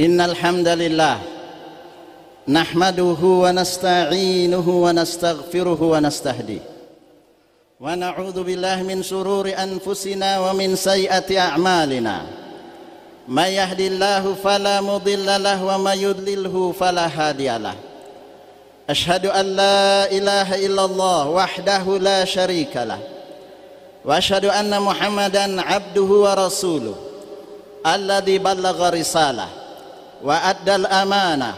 إن الحمد لله نحمده ونستعينه ونستغفره ونستهديه ونعوذ بالله من شرور أنفسنا ومن سيئة أعمالنا من يهد الله فلا مضل له ومن يضلله فلا هادي له أشهد أن لا إله إلا الله وحده لا شريك له وأشهد أن محمدا عبده ورسوله الذي بلغ رساله وأدى الأمانة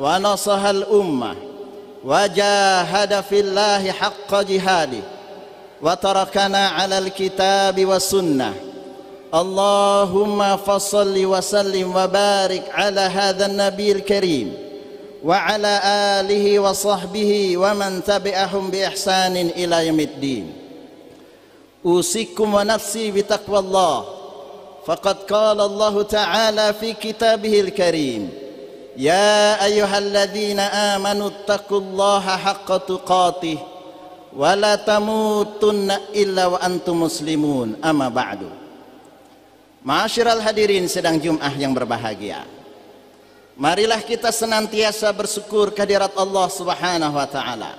ونصح الأمة وجاهد في الله حق جهاده وتركنا على الكتاب والسنة اللهم فصل وسلم وبارك على هذا النبي الكريم وعلى آله وصحبه ومن تبعهم بإحسان إلى يوم الدين أوصيكم ونفسي بتقوى الله فقد قال الله تعالى في كتابه الكريم يا أيها الذين آمنوا اتقوا الله حق تقاته ولا تموتن إلا وأنتم مسلمون أما بعد Ma'asyiral hadirin sedang Jum'ah yang berbahagia Marilah kita senantiasa bersyukur kehadirat Allah subhanahu wa ta'ala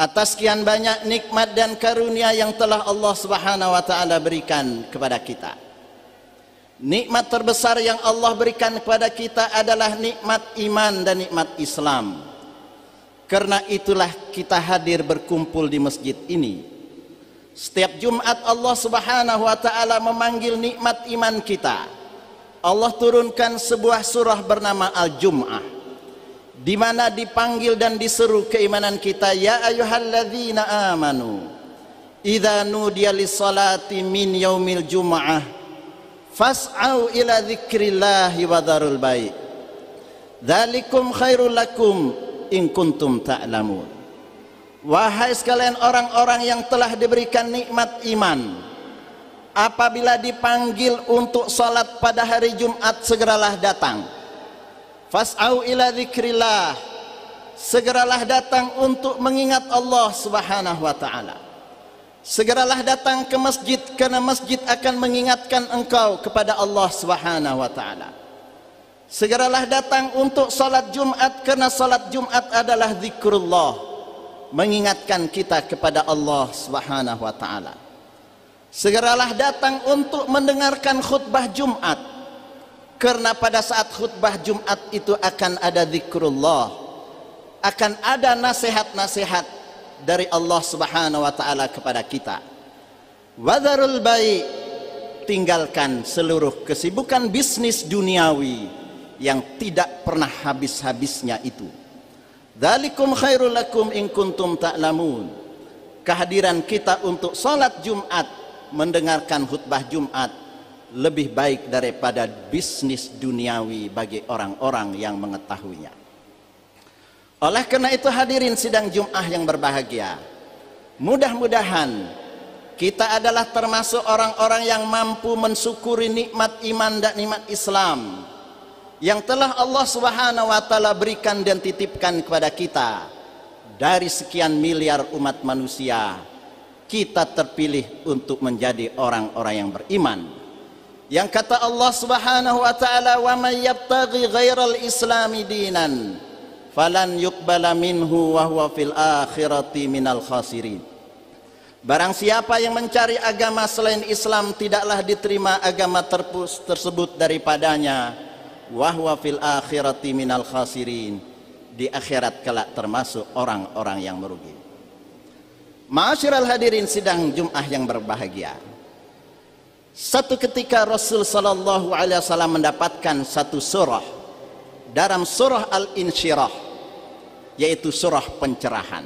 Atas kian banyak nikmat dan karunia yang telah Allah subhanahu wa ta'ala berikan kepada kita Nikmat terbesar yang Allah berikan kepada kita adalah nikmat iman dan nikmat Islam. Karena itulah kita hadir berkumpul di masjid ini. Setiap Jumat Allah Subhanahu wa taala memanggil nikmat iman kita. Allah turunkan sebuah surah bernama Al-Jum'ah di mana dipanggil dan diseru keimanan kita ya ayyuhalladzina amanu idza nudiya lis-salati min yaumil jum'ah fas'au ila dzikrillah wa darul baik dzalikum khairul lakum in kuntum ta'lamun wahai sekalian orang-orang yang telah diberikan nikmat iman apabila dipanggil untuk salat pada hari Jumat segeralah datang fas'au ila dzikrillah segeralah datang untuk mengingat Allah Subhanahu wa taala Segeralah datang ke masjid karena masjid akan mengingatkan engkau kepada Allah Subhanahu wa taala. Segeralah datang untuk salat Jumat karena salat Jumat adalah zikrullah mengingatkan kita kepada Allah Subhanahu wa taala. Segeralah datang untuk mendengarkan khutbah Jumat karena pada saat khutbah Jumat itu akan ada zikrullah akan ada nasihat-nasihat dari Allah Subhanahu wa taala kepada kita. Wadharul bayi tinggalkan seluruh kesibukan bisnis duniawi yang tidak pernah habis-habisnya itu. Dzalikum khairul lakum in kuntum ta'lamun. Kehadiran kita untuk salat Jumat, mendengarkan khutbah Jumat lebih baik daripada bisnis duniawi bagi orang-orang yang mengetahuinya. Oleh karena itu hadirin sidang Jum'ah yang berbahagia. Mudah-mudahan kita adalah termasuk orang-orang yang mampu mensyukuri nikmat iman dan nikmat Islam yang telah Allah Subhanahu wa taala berikan dan titipkan kepada kita dari sekian miliar umat manusia. Kita terpilih untuk menjadi orang-orang yang beriman. Yang kata Allah Subhanahu wa taala, "Wa may yabtaghi ghairal islami dinan" falan yuqbala minhu wa huwa fil akhirati minal khasirin Barang siapa yang mencari agama selain Islam tidaklah diterima agama terpus tersebut daripadanya wa huwa fil akhirati minal khasirin di akhirat kelak termasuk orang-orang yang merugi Ma'asyiral hadirin sidang Jum'ah yang berbahagia. Satu ketika Rasul sallallahu alaihi wasallam mendapatkan satu surah dalam surah Al-Insyirah yaitu surah pencerahan.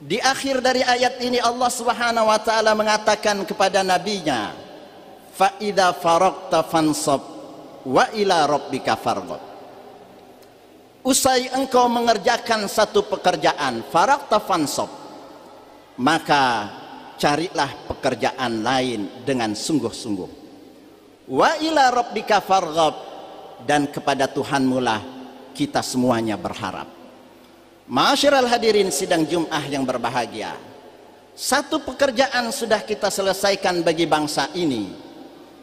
Di akhir dari ayat ini Allah Subhanahu wa taala mengatakan kepada nabinya, "Fa idza faragta fansab wa ila rabbika farghab." Usai engkau mengerjakan satu pekerjaan, faragta fansab, maka carilah pekerjaan lain dengan sungguh-sungguh. Wa ila rabbika farghab dan kepada Tuhanmu lah kita semuanya berharap. Masyiral hadirin sidang Jum'ah yang berbahagia. Satu pekerjaan sudah kita selesaikan bagi bangsa ini,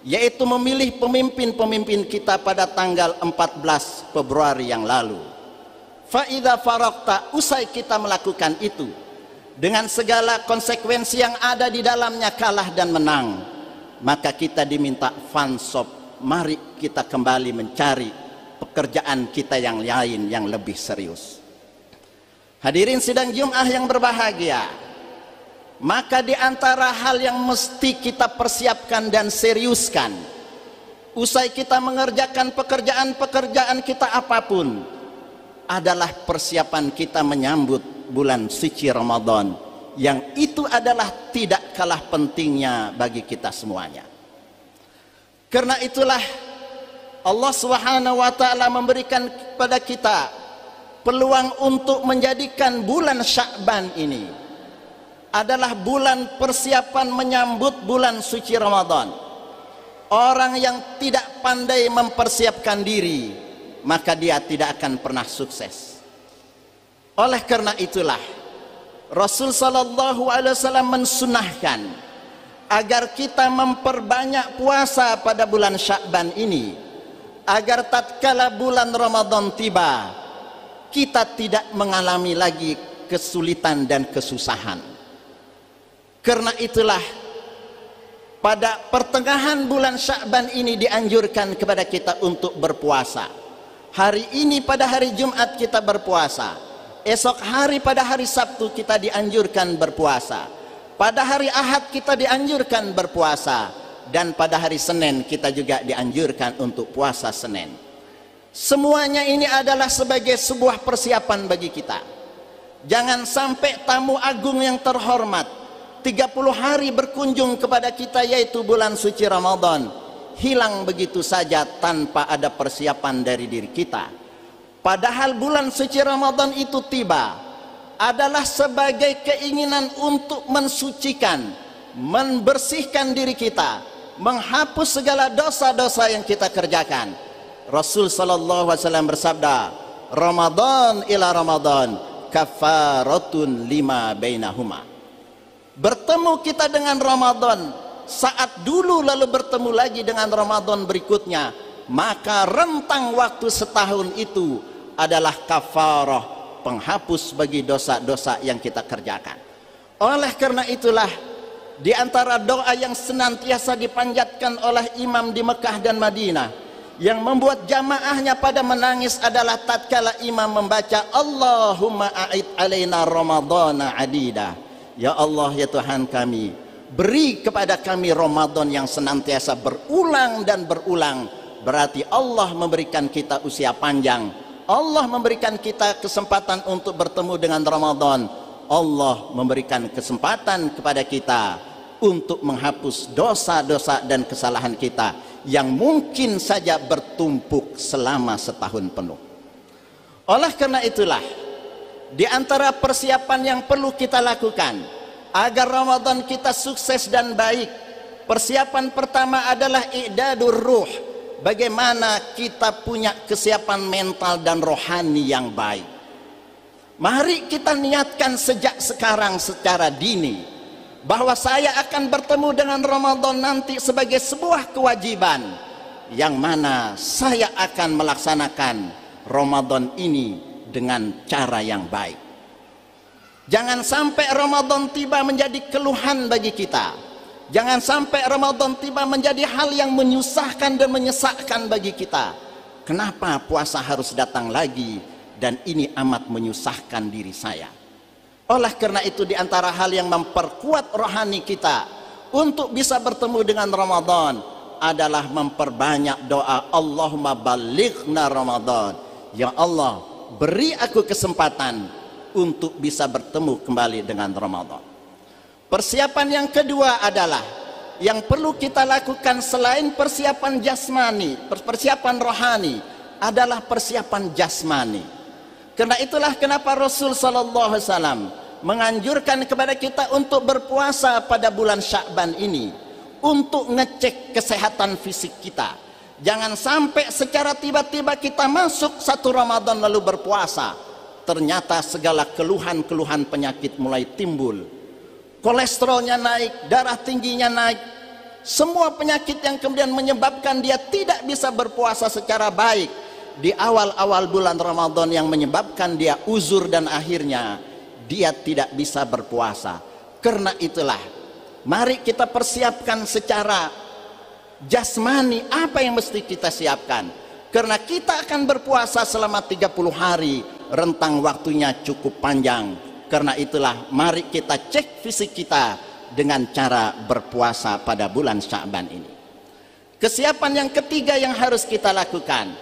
yaitu memilih pemimpin-pemimpin kita pada tanggal 14 Februari yang lalu. Fa'idha farokta usai kita melakukan itu, dengan segala konsekuensi yang ada di dalamnya kalah dan menang, maka kita diminta fansop, mari kita kembali mencari pekerjaan kita yang lain yang lebih serius. Hadirin sidang Jum'ah yang berbahagia. Maka di antara hal yang mesti kita persiapkan dan seriuskan. Usai kita mengerjakan pekerjaan-pekerjaan kita apapun. Adalah persiapan kita menyambut bulan suci Ramadan. Yang itu adalah tidak kalah pentingnya bagi kita semuanya. Karena itulah Allah Subhanahu wa taala memberikan kepada kita peluang untuk menjadikan bulan Syakban ini adalah bulan persiapan menyambut bulan suci Ramadan. Orang yang tidak pandai mempersiapkan diri, maka dia tidak akan pernah sukses. Oleh karena itulah Rasul sallallahu alaihi wasallam mensunahkan agar kita memperbanyak puasa pada bulan Syakban ini agar tatkala bulan Ramadan tiba kita tidak mengalami lagi kesulitan dan kesusahan. Karena itulah pada pertengahan bulan Sya'ban ini dianjurkan kepada kita untuk berpuasa. Hari ini pada hari Jumat kita berpuasa. Esok hari pada hari Sabtu kita dianjurkan berpuasa. Pada hari Ahad kita dianjurkan berpuasa dan pada hari Senin kita juga dianjurkan untuk puasa Senin. Semuanya ini adalah sebagai sebuah persiapan bagi kita. Jangan sampai tamu agung yang terhormat 30 hari berkunjung kepada kita yaitu bulan suci Ramadan hilang begitu saja tanpa ada persiapan dari diri kita. Padahal bulan suci Ramadan itu tiba adalah sebagai keinginan untuk mensucikan, membersihkan diri kita, menghapus segala dosa-dosa yang kita kerjakan. Rasul sallallahu alaihi wasallam bersabda, Ramadan ila Ramadan kafaratun lima bainahuma. Bertemu kita dengan Ramadan saat dulu lalu bertemu lagi dengan Ramadan berikutnya, maka rentang waktu setahun itu adalah kafarah penghapus bagi dosa-dosa yang kita kerjakan. Oleh karena itulah di antara doa yang senantiasa dipanjatkan oleh imam di Mekah dan Madinah yang membuat jamaahnya pada menangis adalah tatkala imam membaca Allahumma a'id alaina ramadana adida ya Allah ya Tuhan kami beri kepada kami Ramadan yang senantiasa berulang dan berulang berarti Allah memberikan kita usia panjang Allah memberikan kita kesempatan untuk bertemu dengan Ramadan Allah memberikan kesempatan kepada kita untuk menghapus dosa-dosa dan kesalahan kita yang mungkin saja bertumpuk selama setahun penuh. Oleh karena itulah, di antara persiapan yang perlu kita lakukan agar Ramadan kita sukses dan baik, persiapan pertama adalah i'dadur ruh, bagaimana kita punya kesiapan mental dan rohani yang baik. Mari kita niatkan sejak sekarang secara dini bahwa saya akan bertemu dengan Ramadan nanti sebagai sebuah kewajiban yang mana saya akan melaksanakan Ramadan ini dengan cara yang baik. Jangan sampai Ramadan tiba menjadi keluhan bagi kita. Jangan sampai Ramadan tiba menjadi hal yang menyusahkan dan menyesakkan bagi kita. Kenapa puasa harus datang lagi dan ini amat menyusahkan diri saya? Oleh karena itu di antara hal yang memperkuat rohani kita untuk bisa bertemu dengan Ramadan adalah memperbanyak doa Allahumma balighna Ramadan. Ya Allah, beri aku kesempatan untuk bisa bertemu kembali dengan Ramadan. Persiapan yang kedua adalah yang perlu kita lakukan selain persiapan jasmani, persiapan rohani adalah persiapan jasmani. Karena itulah kenapa Rasul sallallahu alaihi wasallam menganjurkan kepada kita untuk berpuasa pada bulan Syakban ini untuk ngecek kesehatan fisik kita. Jangan sampai secara tiba-tiba kita masuk satu Ramadan lalu berpuasa. Ternyata segala keluhan-keluhan penyakit mulai timbul. Kolesterolnya naik, darah tingginya naik. Semua penyakit yang kemudian menyebabkan dia tidak bisa berpuasa secara baik di awal-awal bulan Ramadan yang menyebabkan dia uzur dan akhirnya dia tidak bisa berpuasa. Karena itulah, mari kita persiapkan secara jasmani apa yang mesti kita siapkan. Karena kita akan berpuasa selama 30 hari, rentang waktunya cukup panjang. Karena itulah, mari kita cek fisik kita dengan cara berpuasa pada bulan Sya'ban ini. Kesiapan yang ketiga yang harus kita lakukan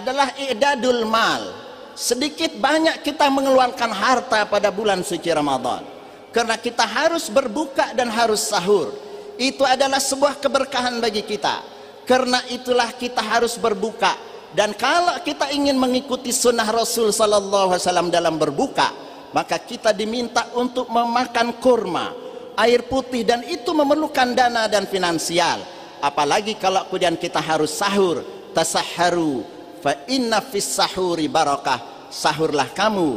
adalah i'dadul mal. Sedikit banyak kita mengeluarkan harta pada bulan suci Ramadan. Karena kita harus berbuka dan harus sahur. Itu adalah sebuah keberkahan bagi kita. Karena itulah kita harus berbuka. Dan kalau kita ingin mengikuti sunnah Rasul Sallallahu Alaihi Wasallam dalam berbuka, maka kita diminta untuk memakan kurma, air putih, dan itu memerlukan dana dan finansial. Apalagi kalau kemudian kita harus sahur, tasaharu, fa inna fis sahuri barakah sahurlah kamu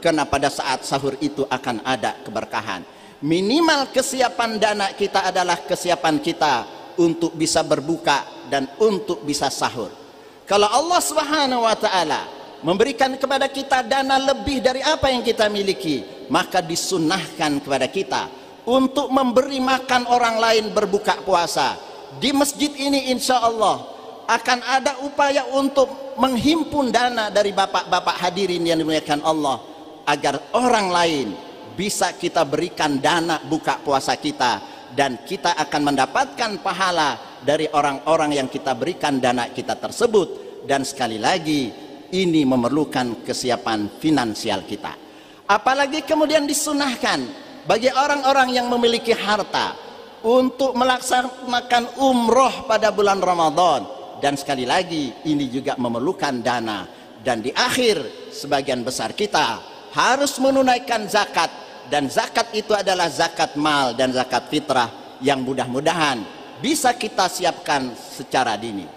karena pada saat sahur itu akan ada keberkahan minimal kesiapan dana kita adalah kesiapan kita untuk bisa berbuka dan untuk bisa sahur kalau Allah Subhanahu wa taala memberikan kepada kita dana lebih dari apa yang kita miliki maka disunahkan kepada kita untuk memberi makan orang lain berbuka puasa di masjid ini insya Allah akan ada upaya untuk menghimpun dana dari bapak-bapak hadirin yang dimuliakan Allah agar orang lain bisa kita berikan dana buka puasa kita dan kita akan mendapatkan pahala dari orang-orang yang kita berikan dana kita tersebut dan sekali lagi ini memerlukan kesiapan finansial kita apalagi kemudian disunahkan bagi orang-orang yang memiliki harta untuk melaksanakan umroh pada bulan Ramadan dan sekali lagi ini juga memerlukan dana dan di akhir sebagian besar kita harus menunaikan zakat dan zakat itu adalah zakat mal dan zakat fitrah yang mudah-mudahan bisa kita siapkan secara dini.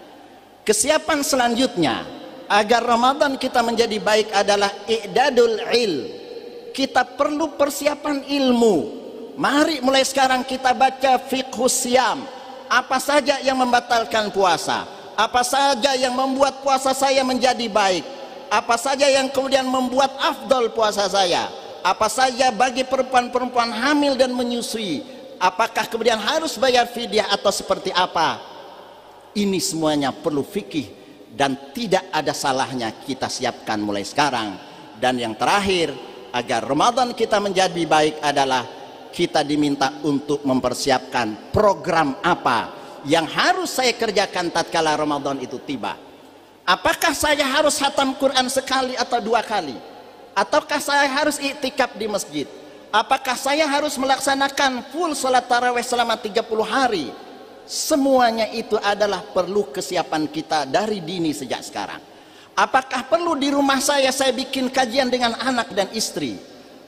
Kesiapan selanjutnya agar Ramadan kita menjadi baik adalah i'dadul il. Kita perlu persiapan ilmu. Mari mulai sekarang kita baca fiqh siam. Apa saja yang membatalkan puasa? apa saja yang membuat puasa saya menjadi baik apa saja yang kemudian membuat afdol puasa saya apa saja bagi perempuan-perempuan hamil dan menyusui apakah kemudian harus bayar fidyah atau seperti apa ini semuanya perlu fikih dan tidak ada salahnya kita siapkan mulai sekarang dan yang terakhir agar Ramadan kita menjadi baik adalah kita diminta untuk mempersiapkan program apa yang harus saya kerjakan tatkala Ramadan itu tiba. Apakah saya harus hatam Quran sekali atau dua kali? Ataukah saya harus iktikaf di masjid? Apakah saya harus melaksanakan full salat tarawih selama 30 hari? Semuanya itu adalah perlu kesiapan kita dari dini sejak sekarang. Apakah perlu di rumah saya saya bikin kajian dengan anak dan istri?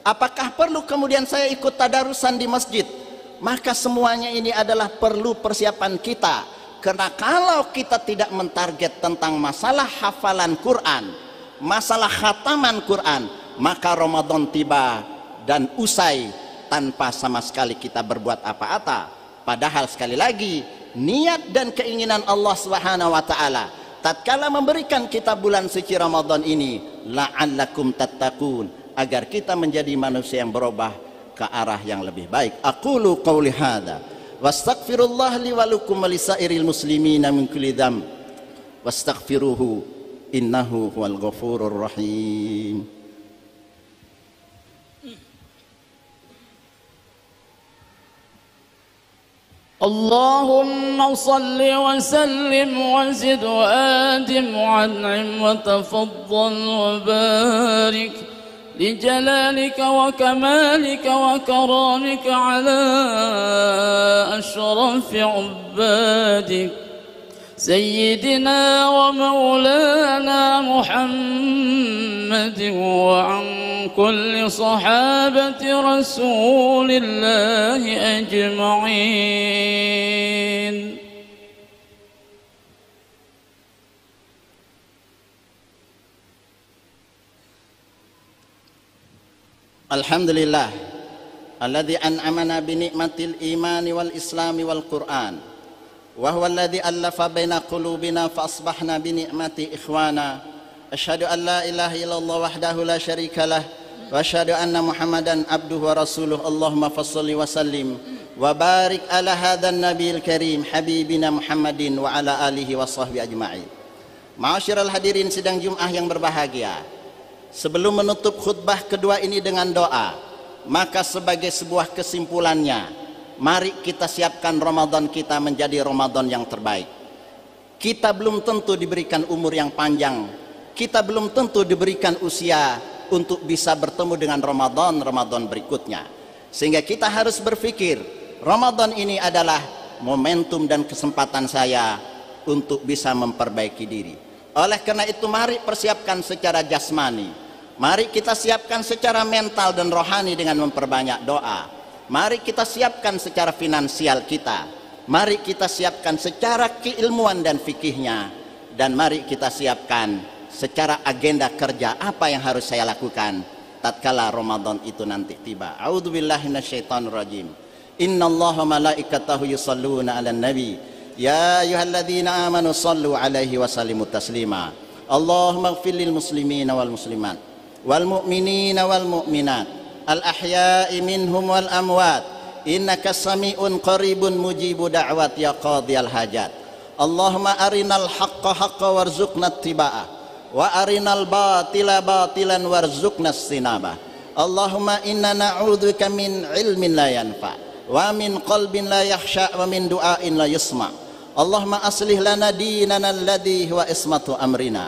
Apakah perlu kemudian saya ikut tadarusan di masjid? maka semuanya ini adalah perlu persiapan kita karena kalau kita tidak mentarget tentang masalah hafalan Quran masalah khataman Quran maka Ramadan tiba dan usai tanpa sama sekali kita berbuat apa-apa padahal sekali lagi niat dan keinginan Allah Subhanahu wa taala tatkala memberikan kita bulan suci Ramadan ini la'allakum tattaqun agar kita menjadi manusia yang berubah ke arah yang lebih baik. Aqulu qawli hadza wastaghfirullah li wa lakum wa lisairil muslimina min kulli dzam wastaghfiruhu innahu huwal ghafurur rahim. اللهم صل وسلم وزد وآدم وأنعم وتفضل وبارك لجلالك وكمالك وكرامك على أشرف عبادك سيدنا ومولانا محمد وعن كل صحابة رسول الله أجمعين Alhamdulillah alladzi an'amana bi ni'matil imani wal islami wal qur'an wa huwa alladzi allafa baina qulubina fa asbahna bi ni'mati ikhwana asyhadu an la ilaha illallah wahdahu la syarikalah wa asyhadu anna muhammadan abduhu wa rasuluhu allahumma fashalli wa sallim wa barik ala hadzal nabiyil karim habibina muhammadin wa ala alihi wa sahbihi ajma'in Ma'asyiral hadirin sidang Jumat yang berbahagia. Sebelum menutup khutbah kedua ini dengan doa, maka sebagai sebuah kesimpulannya, mari kita siapkan Ramadan kita menjadi Ramadan yang terbaik. Kita belum tentu diberikan umur yang panjang, kita belum tentu diberikan usia untuk bisa bertemu dengan Ramadan-Ramadan berikutnya. Sehingga kita harus berpikir, Ramadan ini adalah momentum dan kesempatan saya untuk bisa memperbaiki diri. Oleh karena itu mari persiapkan secara jasmani. Mari kita siapkan secara mental dan rohani dengan memperbanyak doa. Mari kita siapkan secara finansial kita. Mari kita siapkan secara keilmuan dan fikihnya. Dan mari kita siapkan secara agenda kerja apa yang harus saya lakukan tatkala Ramadan itu nanti tiba. A'udzubillahi minasyaitonir Innallaha malaikatahu yusalluna 'alan nabi يا أيها الذين آمنوا صلوا عليه وسلموا تسليما اللهم اغفر للمسلمين والمسلمات والمؤمنين والمؤمنات الأحياء منهم والأموات إنك سميع قريب مجيب دعوات يا قاضي الحاجات اللهم أرنا الحق حقا وارزقنا اتباعه وأرنا الباطل باطلا وارزقنا الصنابة اللهم إنا نعوذ بك من علم لا ينفع ومن قلب لا يخشى ومن دعاء لا يسمع اللهم أصلح لنا ديننا الذي هو عصمة أمرنا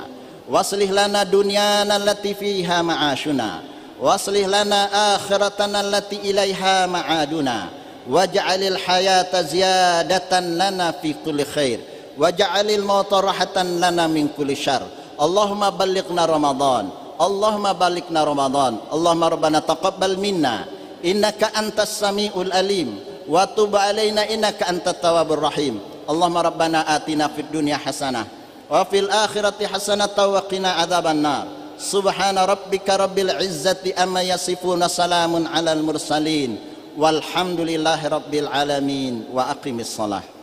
واصلح لنا دنيانا التي فيها معاشنا واصلح لنا آخرتنا التي إليها معادنا واجعل الحياة زيادة لنا في كل خير واجعل الموت راحة لنا من كل شر اللهم بلغنا رمضان اللهم بلغنا رمضان اللهم ربنا تقبل منا إنك أنت السميع الأليم وتب علينا إنك أنت التواب الرحيم اللهم ربنا آتنا في الدنيا حسنة وفي الآخرة حسنة وقنا عذاب النار سبحان ربك رب العزة أما يصفون سلام على المرسلين والحمد لله رب العالمين وأقم الصلاة